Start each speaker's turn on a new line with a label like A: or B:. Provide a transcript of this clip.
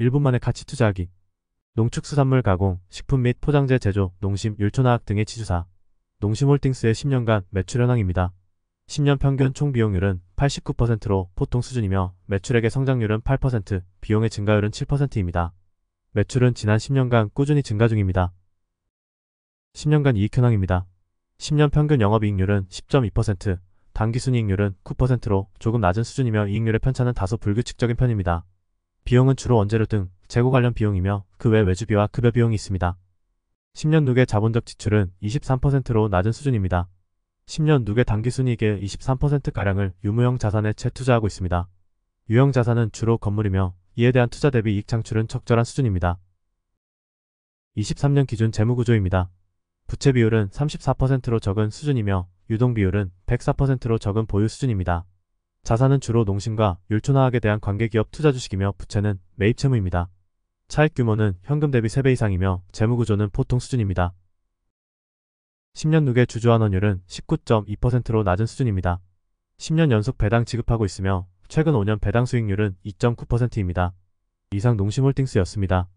A: 1분 만에 가치 투자하기 농축수산물 가공, 식품 및 포장재 제조, 농심, 율촌화학 등의 치주사 농심홀딩스의 10년간 매출 현황입니다. 10년 평균 총 비용률은 89%로 보통 수준이며 매출액의 성장률은 8%, 비용의 증가율은 7%입니다. 매출은 지난 10년간 꾸준히 증가 중입니다. 10년간 이익 현황입니다. 10년 평균 영업이익률은 10.2%, 단기순이익률은 9%로 조금 낮은 수준이며 이익률의 편차는 다소 불규칙적인 편입니다. 비용은 주로 원재료 등 재고 관련 비용이며 그 외 외주비와 급여 비용이 있습니다. 10년 누계 자본적 지출은 23%로 낮은 수준입니다. 10년 누계 단기순이익의 23%가량을 유무형 자산에 재투자하고 있습니다. 유형 자산은 주로 건물이며 이에 대한 투자 대비 이익 창출은 적절한 수준입니다. 23년 기준 재무구조입니다. 부채 비율은 34%로 적은 수준이며 유동 비율은 104%로 적은 보유 수준입니다. 자산은 주로 농심과 율촌화학에 대한 관계기업 투자주식이며 부채는 매입채무입니다. 차액 규모는 현금 대비 3배 이상이며 재무구조는 보통 수준입니다. 10년 누계 주주환원율은 19.2%로 낮은 수준입니다. 10년 연속 배당 지급하고 있으며 최근 5년 배당 수익률은 2.9%입니다. 이상 농심홀딩스였습니다.